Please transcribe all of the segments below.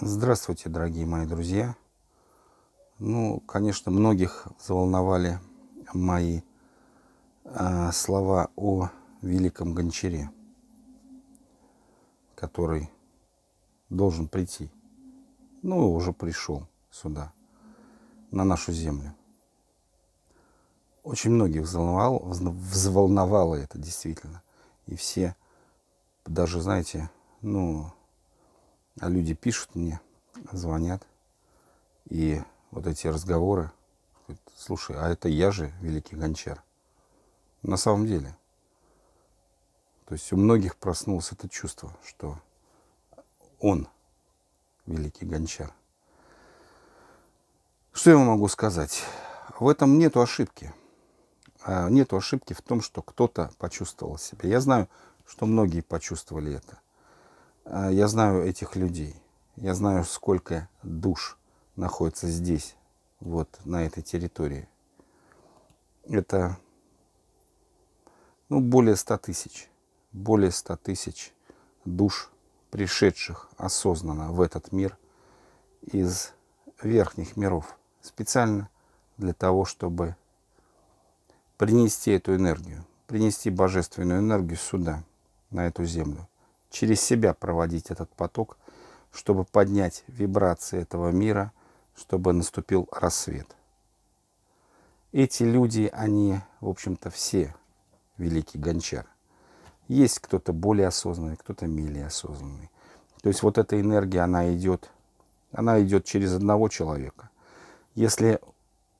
Здравствуйте, дорогие мои друзья. Ну, конечно, многих заволновали мои э, слова о великом гончаре, который должен прийти. Ну, уже пришел сюда, на нашу землю. Очень многих взволновало, взволновало это действительно. И все, даже, знаете, ну, а люди пишут мне, звонят. И вот эти разговоры. Слушай, а это я же великий гончар. На самом деле. То есть у многих проснулось это чувство, что он великий гончар. Что я вам могу сказать? В этом нету ошибки. А, нету ошибки в том, что кто-то почувствовал себя. Я знаю, что многие почувствовали это. А, я знаю этих людей. Я знаю, сколько душ находится здесь, вот на этой территории. Это ну, более 100 тысяч. Более 100 тысяч душ, пришедших осознанно в этот мир из верхних миров. Специально для того, чтобы принести эту энергию, принести божественную энергию сюда, на эту землю через себя проводить этот поток, чтобы поднять вибрации этого мира, чтобы наступил рассвет. Эти люди, они, в общем-то, все великий гончар. Есть кто-то более осознанный, кто-то менее осознанный. То есть вот эта энергия, она идет, она идет через одного человека. Если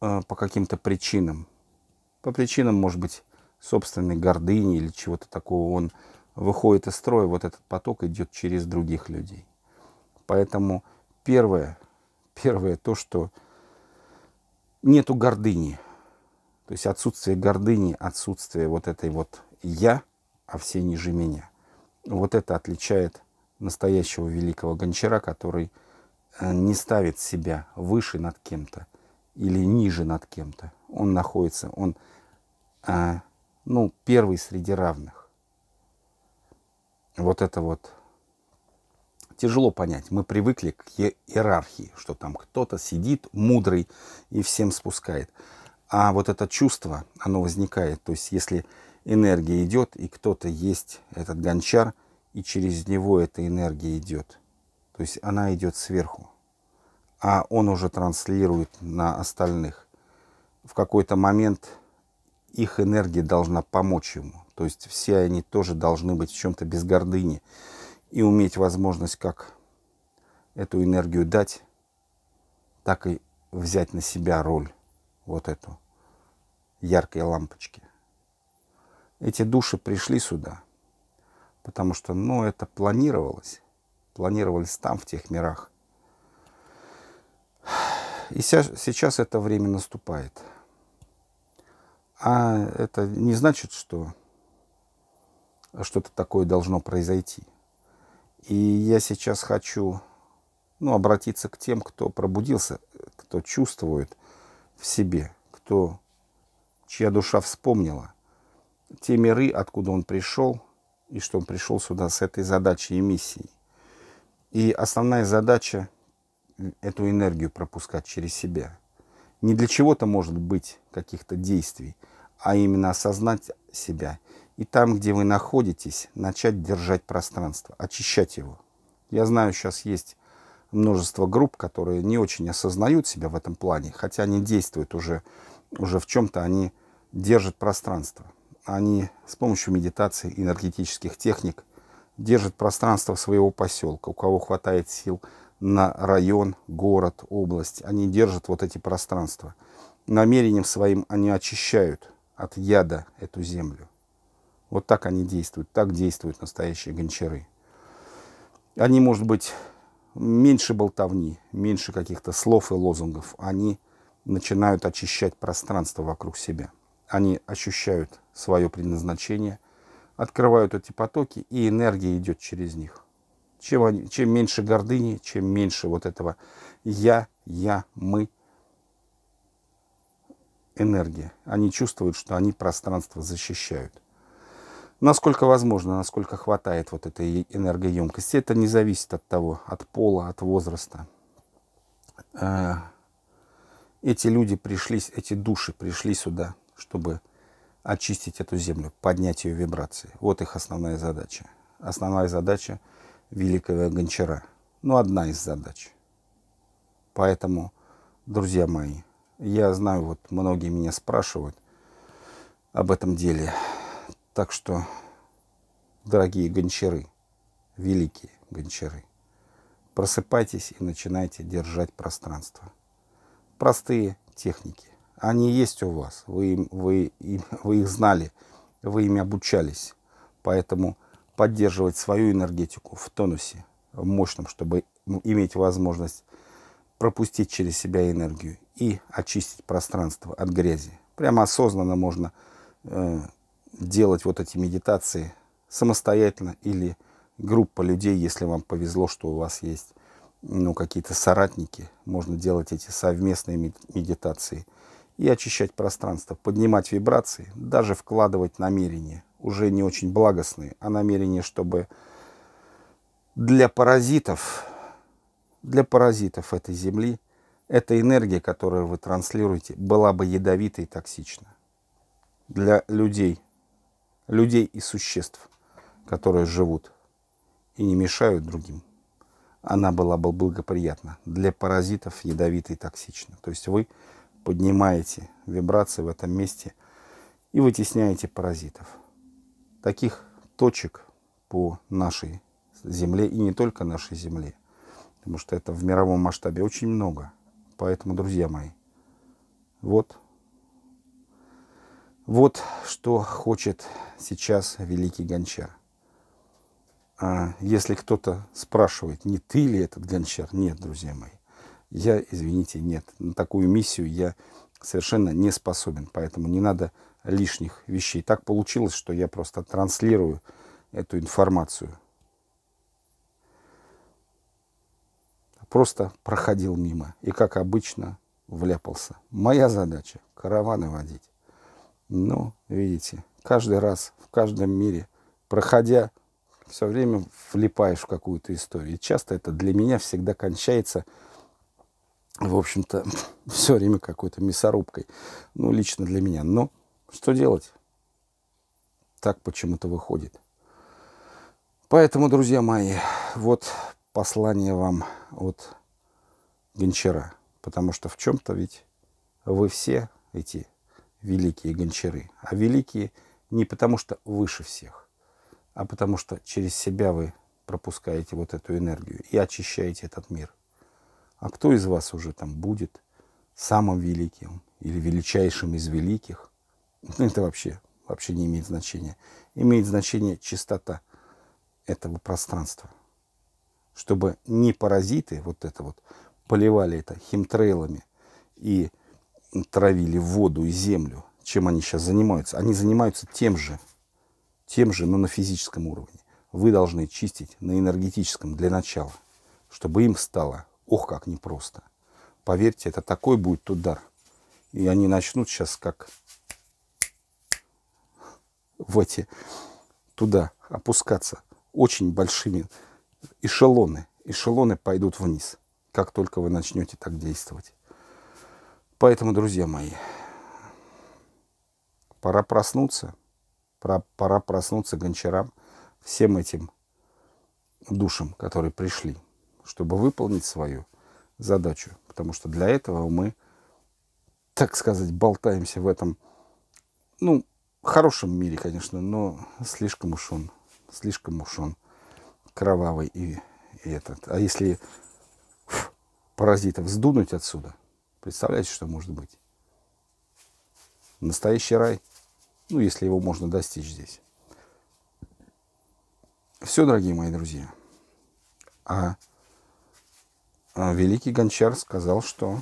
э, по каким-то причинам, по причинам, может быть, собственной гордыни или чего-то такого, он выходит из строя, вот этот поток идет через других людей. Поэтому первое, первое то, что нету гордыни. То есть отсутствие гордыни, отсутствие вот этой вот «я», а все ниже меня. Вот это отличает настоящего великого гончара, который э, не ставит себя выше над кем-то или ниже над кем-то. Он находится, он, э, ну, первый среди равных вот это вот тяжело понять. Мы привыкли к иерархии, что там кто-то сидит мудрый и всем спускает. А вот это чувство, оно возникает. То есть если энергия идет, и кто-то есть этот гончар, и через него эта энергия идет. То есть она идет сверху. А он уже транслирует на остальных. В какой-то момент их энергия должна помочь ему. То есть все они тоже должны быть в чем-то без гордыни и уметь возможность как эту энергию дать, так и взять на себя роль вот эту яркой лампочки. Эти души пришли сюда, потому что, ну, это планировалось. Планировались там, в тех мирах. И сейчас это время наступает. А это не значит, что что-то такое должно произойти. И я сейчас хочу ну, обратиться к тем, кто пробудился, кто чувствует в себе, кто, чья душа вспомнила те миры, откуда он пришел, и что он пришел сюда с этой задачей и миссией. И основная задача – эту энергию пропускать через себя. Не для чего-то может быть каких-то действий, а именно осознать себя и там, где вы находитесь, начать держать пространство, очищать его. Я знаю, сейчас есть множество групп, которые не очень осознают себя в этом плане, хотя они действуют уже, уже в чем-то, они держат пространство. Они с помощью медитации, энергетических техник держат пространство своего поселка, у кого хватает сил на район, город, область. Они держат вот эти пространства. Намерением своим они очищают от яда эту землю. Вот так они действуют, так действуют настоящие гончары. Они, может быть, меньше болтовни, меньше каких-то слов и лозунгов. Они начинают очищать пространство вокруг себя. Они ощущают свое предназначение, открывают эти потоки, и энергия идет через них. Чем, они, чем меньше гордыни, чем меньше вот этого «я», «я», «мы», энергия. Они чувствуют, что они пространство защищают насколько возможно, насколько хватает вот этой энергоемкости. Это не зависит от того, от пола, от возраста. Э, эти люди пришли, эти души пришли сюда, чтобы очистить эту землю, поднять ее вибрации. Вот их основная задача. Основная задача великого гончара. Ну, одна из задач. Поэтому, друзья мои, я знаю, вот многие меня спрашивают об этом деле. Так что, дорогие гончары, великие гончары, просыпайтесь и начинайте держать пространство. Простые техники. Они есть у вас, вы, вы, вы их знали, вы ими обучались. Поэтому поддерживать свою энергетику в тонусе, в мощном, чтобы иметь возможность пропустить через себя энергию и очистить пространство от грязи. Прямо осознанно можно э, делать вот эти медитации самостоятельно или группа людей, если вам повезло, что у вас есть ну, какие-то соратники, можно делать эти совместные медитации и очищать пространство, поднимать вибрации, даже вкладывать намерения, уже не очень благостные, а намерения, чтобы для паразитов, для паразитов этой земли, эта энергия, которую вы транслируете, была бы ядовитой и токсична. Для людей, людей и существ, которые живут и не мешают другим, она была бы благоприятна. Для паразитов ядовитой и токсична. То есть вы поднимаете вибрации в этом месте и вытесняете паразитов. Таких точек по нашей земле и не только нашей земле, потому что это в мировом масштабе очень много. Поэтому, друзья мои, вот вот что хочет сейчас великий гончар. А если кто-то спрашивает, не ты ли этот гончар? Нет, друзья мои. Я, извините, нет. На такую миссию я совершенно не способен. Поэтому не надо лишних вещей. Так получилось, что я просто транслирую эту информацию. Просто проходил мимо и, как обычно, вляпался. Моя задача – караваны водить. Ну, видите, каждый раз, в каждом мире, проходя, все время влипаешь в какую-то историю. И часто это для меня всегда кончается, в общем-то, все время какой-то мясорубкой. Ну, лично для меня. Но что делать? Так почему-то выходит. Поэтому, друзья мои, вот послание вам от Гончара. Потому что в чем-то ведь вы все эти великие гончары. А великие не потому, что выше всех, а потому что через себя вы пропускаете вот эту энергию и очищаете этот мир. А кто из вас уже там будет самым великим или величайшим из великих, это вообще, вообще не имеет значения. Имеет значение чистота этого пространства. Чтобы не паразиты вот это вот поливали это химтрейлами и травили воду и землю, чем они сейчас занимаются? Они занимаются тем же, тем же, но на физическом уровне. Вы должны чистить на энергетическом для начала, чтобы им стало, ох, как непросто. Поверьте, это такой будет удар. И они начнут сейчас как в эти туда опускаться очень большими эшелоны. Эшелоны пойдут вниз, как только вы начнете так действовать. Поэтому, друзья мои, пора проснуться, пора, пора проснуться гончарам, всем этим душам, которые пришли, чтобы выполнить свою задачу. Потому что для этого мы, так сказать, болтаемся в этом, ну, хорошем мире, конечно, но слишком уж он, слишком уж он кровавый и, и этот. А если фу, паразитов сдунуть отсюда, Представляете, что может быть? Настоящий рай, ну, если его можно достичь здесь. Все, дорогие мои друзья. А, а великий гончар сказал, что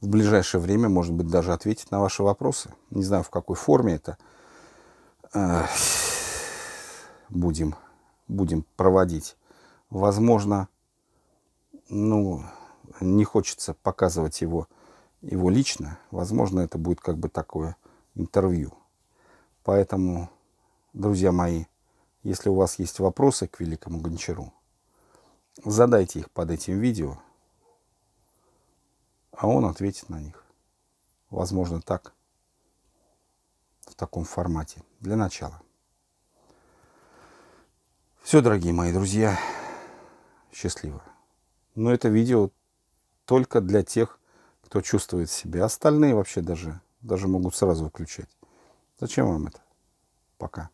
в ближайшее время, может быть, даже ответит на ваши вопросы. Не знаю, в какой форме это э, будем, будем проводить. Возможно, ну, не хочется показывать его, его лично. Возможно, это будет как бы такое интервью. Поэтому, друзья мои, если у вас есть вопросы к великому гончару, задайте их под этим видео, а он ответит на них. Возможно, так, в таком формате, для начала. Все, дорогие мои друзья, счастливо. Но это видео только для тех, кто чувствует себя. Остальные вообще даже, даже могут сразу выключать. Зачем вам это? Пока.